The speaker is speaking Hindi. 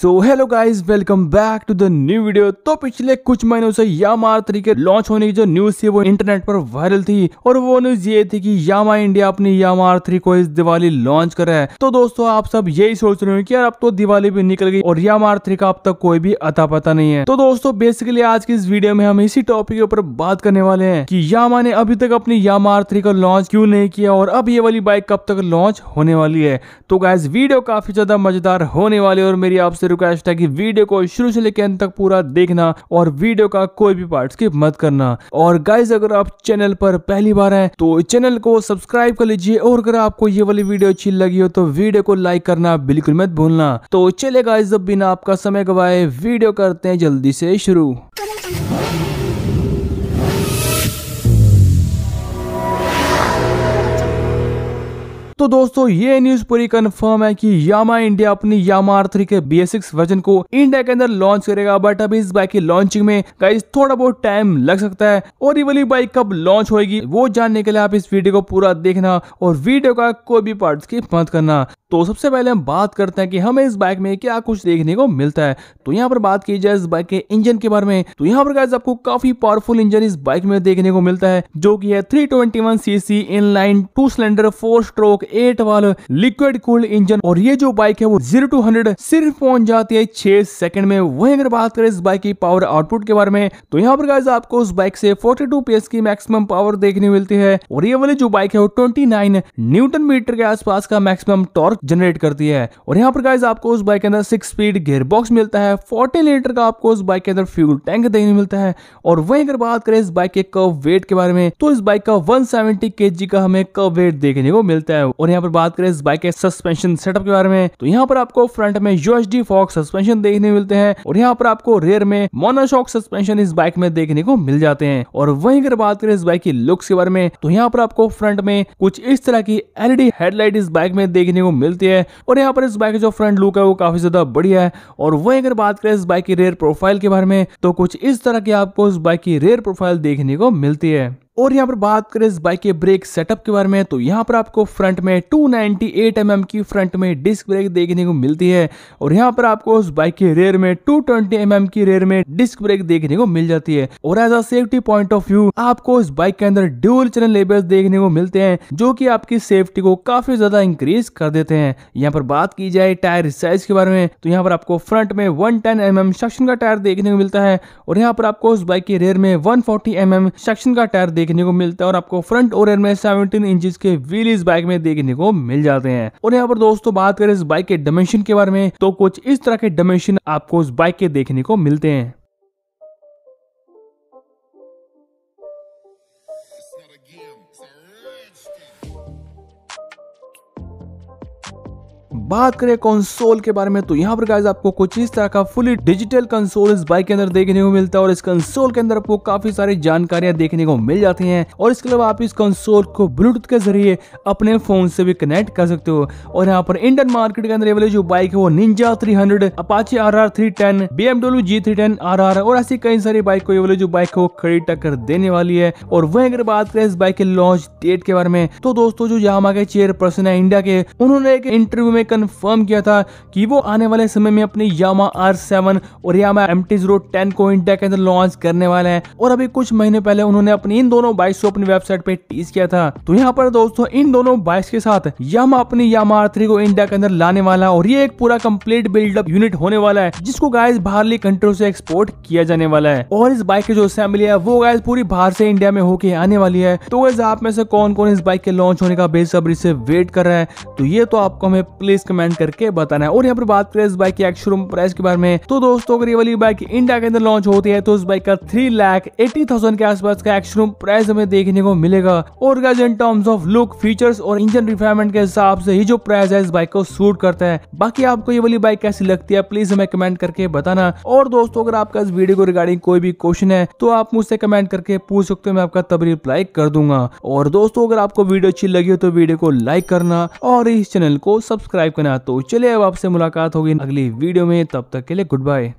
so hello guys welcome back to the new video तो पिछले कुछ महीनों से यामा तरीके लॉन्च होने की जो न्यूज थी वो इंटरनेट पर वायरल थी और वो न्यूज ये थी कि यामा इंडिया अपनी यामा थ्री को इस दिवाली लॉन्च कर रहा है तो दोस्तों आप सब यही सोच रहे हो कि यार अब तो दिवाली भी निकल गई और यामा थ्री का अब तक कोई भी अता पता नहीं है तो दोस्तों बेसिकली आज की इस वीडियो में हम इसी टॉपिक के ऊपर बात करने वाले है की यामा ने अभी तक अपनी यामा थ्री को लॉन्च क्यूँ नहीं किया और अब ये वाली बाइक कब तक लॉन्च होने वाली है तो गाइज वीडियो काफी ज्यादा मजेदार होने वाली और मेरी आपसे आपसे रिक्वेस्ट है कि वीडियो को शुरू से लेकर अंत तक पूरा देखना और वीडियो का कोई भी पार्ट स्किप मत करना और गाइज अगर आप चैनल पर पहली बार हैं तो चैनल को सब्सक्राइब कर लीजिए और अगर आपको ये वाली वीडियो अच्छी लगी हो तो वीडियो को लाइक करना बिल्कुल मत भूलना तो चले गाइज अब बिना आपका समय गवाए वीडियो करते हैं जल्दी से शुरू तो दोस्तों ये न्यूज पूरी कंफर्म है कि यामा इंडिया अपनी Yamaha R K B version को इंडिया के अंदर लॉन्च करेगा बट अभी इस बाइक की लॉन्चिंग में गाइस थोड़ा बहुत टाइम लग सकता है और ये वाली बाइक कब लॉन्च होगी वो जानने के लिए आप इस वीडियो को पूरा देखना और वीडियो का कोई भी पार्ट स्किप मत करना तो सबसे पहले हम बात करते हैं कि हमें इस बाइक में क्या कुछ देखने को मिलता है तो यहाँ पर बात की जाए इस बाइक के इंजन के बारे में तो यहाँ पर गाइज आपको काफी पावरफुल इंजन इस बाइक में देखने को मिलता है जो की है three CC in line two cylinder four stroke eight वाला लिक्विड कूल इंजन और ये जो बाइक है वो जीरो टू हंड्रेड सिर्फ पहुंच जाती है छह सेकंड में वही अगर बात करें इस बाइक की पावर आउटपुट के बारे में तो यहाँ पर गाइज आपको उस बाइक से 42 टू की मैक्सिमम पावर देखने मिलती है और ये वाली जो बाइक है वो ट्वेंटी न्यूटन मीटर के आसपास का मैक्सिमम टॉर्क जनरेट करती है और यहाँ पर गाइज आपको उस बाइक के अंदर सिक्स स्पीड गेयर बॉक्स मिलता है फोर्टी लीटर का आपको उस बाइक के अंदर फ्यूल टैंक देखने मिलता है और वही अगर बात करें इस बाइक के कव वेट के बारे में तो इस बाइक का 170 सेवेंटी का हमें कव वेट देखने को मिलता है और और यहाँ पर बात करें इस बाइक के सस्पेंशन सेटअप के बारे में तो यहाँ पर आपको फ्रंट में यूएसडी फॉक्स सस्पेंशन देखने मिलते हैं और यहाँ पर आपको रेयर में मोनोशॉक सस्पेंशन इस बाइक में देखने को मिल जाते हैं और वही अगर बात करें इस बाइक की लुक्स के बारे में तो यहाँ पर आपको फ्रंट में कुछ इस तरह की एलईडी हेडलाइट इस बाइक में देखने को मिलती है और यहाँ पर इस बाइक का जो फ्रंट लुक है वो काफी ज्यादा बढ़िया है और वही अगर बात करें इस बाइक की रेयर प्रोफाइल के बारे में तो कुछ इस तरह की आपको इस बाइक की रेयर प्रोफाइल देखने को मिलती है और यहाँ पर बात करें इस बाइक के ब्रेक सेटअप के बारे में तो यहाँ पर आपको फ्रंट में 298 नाइनटी mm की फ्रंट में डिस्क ब्रेक देखने को मिलती है और यहाँ पर आपको उस बाइक के रेयर में 220 ट्वेंटी mm की रेयर में डिस्क ब्रेक देखने को मिल जाती है और as a safety point of view आपको इस बाइक के अंदर ड्यूल चैनल लेबर्स देखने को मिलते हैं जो की आपकी सेफ्टी को काफी ज्यादा इंक्रीज कर देते हैं यहाँ पर बात की जाए टायर साइज के बारे में तो यहाँ पर आपको फ्रंट में वन टेन mm सेक्शन का टायर देखने को मिलता है और यहाँ पर आपको उस बाइक के रेयर में वन फोर्टी mm सेक्शन का टायर देखने को मिलता है और आपको फ्रंट और एयर में सेवनटीन इंचज के व्हील इस बाइक में देखने को मिल जाते हैं और यहाँ पर दोस्तों बात करें इस बाइक के डायमेंशन के बारे में तो कुछ इस तरह के डायमेंशन आपको इस बाइक के देखने को मिलते हैं बात करें कंसोल के बारे में तो यहाँ पर गाइज आपको कुछ इस तरह का फुली डिजिटल कंसोल इस बाइक के अंदर देखने को मिलता है और इस कंसोल के अंदर आपको काफी सारी जानकारियां देखने को मिल जाती हैं और इसके अलावा आप इस कंसोल को ब्लूटूथ के जरिए अपने फोन से भी कनेक्ट कर सकते हो और यहाँ पर इंडियन मार्केट के अंदर वाले जो बाइक है वो Ninja three hundred Apache R R three ten BMW G three ten R R और ऐसी कई सारी बाइक को वाले जो बाइक है वो खड़ी टक्कर देने वाली है और वही अगर बात करें इस बाइक के लॉन्च डेट के बारे में तो दोस्तों जो यहाँ के चेयर पर्सन है इंडिया के उन्होंने एक इंटरव्यू में कन्फर्म किया था कि वो आने वाले समय में अपनी यामा आर सेवन और Yamaha M T zero ten को इंडिया के अंदर लॉन्च करने वाले हैं और अभी कुछ महीने पहले उन्होंने अपनी इन दोनों बाइक्स को अपनी वेबसाइट पे टीज किया था तो यहाँ पर दोस्तों इन दोनों बाइक्स के साथ यामा अपनी यामा आर थ्री को इंडिया के अंदर लाने वाला और ये एक पूरा कम्प्लीट बिल्डअप यूनिट होने वाला है जिसको गाइस बाहरली कंट्री से एक्सपोर्ट किया जाने वाला है और इस बाइक की जो असेंबली है वो गाइस पूरी बाहर से इंडिया में होके आने वाली है तो गाइस आप में से कौन कौन इस बाइक के लॉन्च होने का बेसब्री से वेट कर रहा है तो ये तो आपको हमें प्लीज कमेंट करके बताना है और यहाँ पर बात करें इस बाइक की एक्शोरूम प्राइस के बारे में तो दोस्तों अगर ये वाली बाइक इंडिया के अंदर लॉन्च होती है तो इस बाइक का थ्री लाख एटी थाउजेंड के आसपास का एक्शोरूम प्राइस हमें देखने को मिलेगा और guys in terms of look features और इंजन रिफाइनमेंट के हिसाब से ही जो प्राइस है इस बाइक को सूट करता है बाकी आपको ये वाली बाइक कैसी लगती है प्लीज हमें कमेंट करके बताना और दोस्तों अगर आपका इस वीडियो को रिगार्डिंग कोई भी क्वेश्चन है तो आप मुझसे कमेंट करके पूछ सकते हो मैं आपका तब रिप्लाई कर दूंगा और दोस्तों अगर आपको वीडियो अच्छी लगी हो तो वीडियो को लाइक करना और इस चैनल को सब्सक्राइब आपका ना तो चलिए अब आपसे मुलाकात होगी अगली वीडियो में तब तक के लिए गुड बाय